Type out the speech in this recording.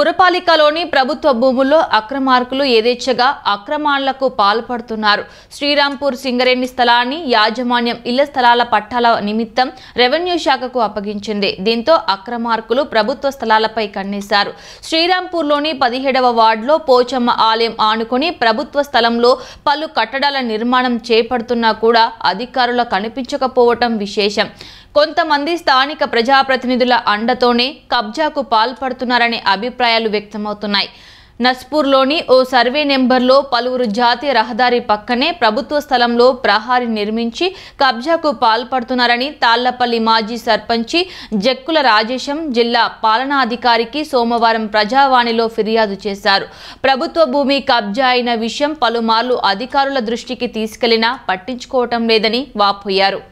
పురపాలికలోని ప్రభుత్వ భూముల్లో అక్రమార్కులు యథేచ్ఛగా అక్రమాలకు పాల్పడుతున్నారు శ్రీరాంపూర్ సింగరేణి స్థలాన్ని యాజమాన్యం ఇళ్ల స్థలాల పట్టాల నిమిత్తం రెవెన్యూ శాఖకు అప్పగించింది దీంతో అక్రమార్కులు ప్రభుత్వ స్థలాలపై కన్నేశారు శ్రీరాంపూర్లోని పదిహేడవ వార్డులో పోచమ్మ ఆలయం ఆనుకుని ప్రభుత్వ స్థలంలో పలు కట్టడాల నిర్మాణం చేపడుతున్నా కూడా అధికారుల కనిపించకపోవటం విశేషం కొంతమంది స్థానిక ప్రజాప్రతినిధుల అండతోనే కబ్జాకు పాల్పడుతున్నారనే అభిప్రాయాలు వ్యక్తమవుతున్నాయి నస్పూర్లోని ఓ సర్వే నెంబర్లో పలువురు జాతీయ రహదారి పక్కనే ప్రభుత్వ స్థలంలో ప్రహారి నిర్మించి కబ్జాకు పాల్పడుతున్నారని తాళ్లపల్లి మాజీ సర్పంచి జక్కుల రాజేశం జిల్లా పాలనాధికారికి సోమవారం ప్రజావాణిలో ఫిర్యాదు చేశారు ప్రభుత్వ భూమి కబ్జా అయిన విషయం పలుమార్లు అధికారుల దృష్టికి తీసుకెళ్లినా పట్టించుకోవటం లేదని వాపోయారు